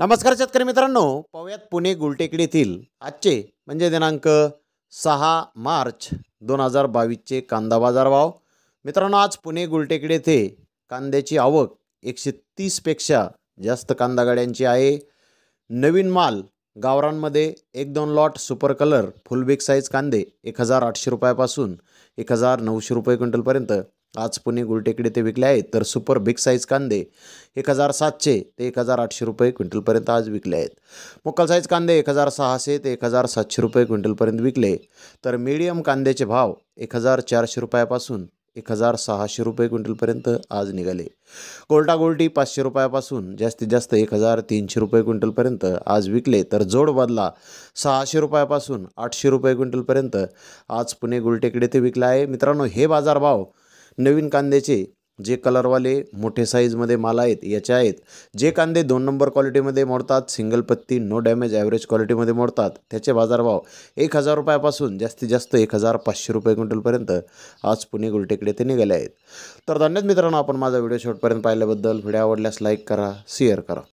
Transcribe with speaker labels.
Speaker 1: नमस्कार शेतकरी मित्रांनो पाहूयात पुणे गुलटेकडीतील आजचे म्हणजे दिनांक सहा मार्च दोन हजार बावीसचे कांदा बाजार भाव मित्रांनो आज पुणे गुलटेकडे येथे कांद्याची आवक एकशे तीसपेक्षा जास्त कांदा गाड्यांची आहे नवीन माल गावरांमध्ये एक दोन lot super colourful big size कांदे एक हजार आठशे रुपयापासून एक हजार नऊशे रुपये क्विंटलपर्यंत आज पुणे गुलटेकडे ते विकले आहेत तर सुपर बिग साईज कांदे एक हजार सातशे ते एक हजार आठशे रुपये क्विंटलपर्यंत आज विकले आहेत मुक्कल साईज कांदे एक हजार सहाशे ते एक हजार सातशे रुपये क्विंटलपर्यंत विकले तर मीडियम कांद्याचे भाव एक हजार चारशे रुपयापासून एक हजार सहाशे रुपये क्विंटलपर्यंत आज निघाले गोल्टा गोल्टी पाचशे रुपयापासून जास्तीत जास्त एक हजार तीनशे रुपये क्विंटलपर्यंत आज विकले तर जोड बदला सहाशे रुपयापासून आठशे रुपये क्विंटलपर्यंत आज पुणे गुलटेकडे ते विकला आहे मित्रांनो हे बाजारभाव नवीन कांद्याचे जे कलरवाले मोठे साईजमध्ये माल आहेत याचे आहेत जे कांदे दोन नंबर क्वालिटीमध्ये मोडतात सिंगल पत्ती नो डॅमेज ॲव्हरेज क्वालिटीमध्ये मोडतात त्याचे बाजारभाव एक हजार रुपयापासून जास्तीत जास्त एक हजार पाचशे रुपये क्विंटलपर्यंत आज पुणे गुलटेकडे ते निघाले आहेत तर धन्यवाद मित्रांनो आपण माझा व्हिडिओ शॉर्टपर्यंत पाहिल्याबद्दल व्हिडिओ आवडल्यास लाईक करा शेअर करा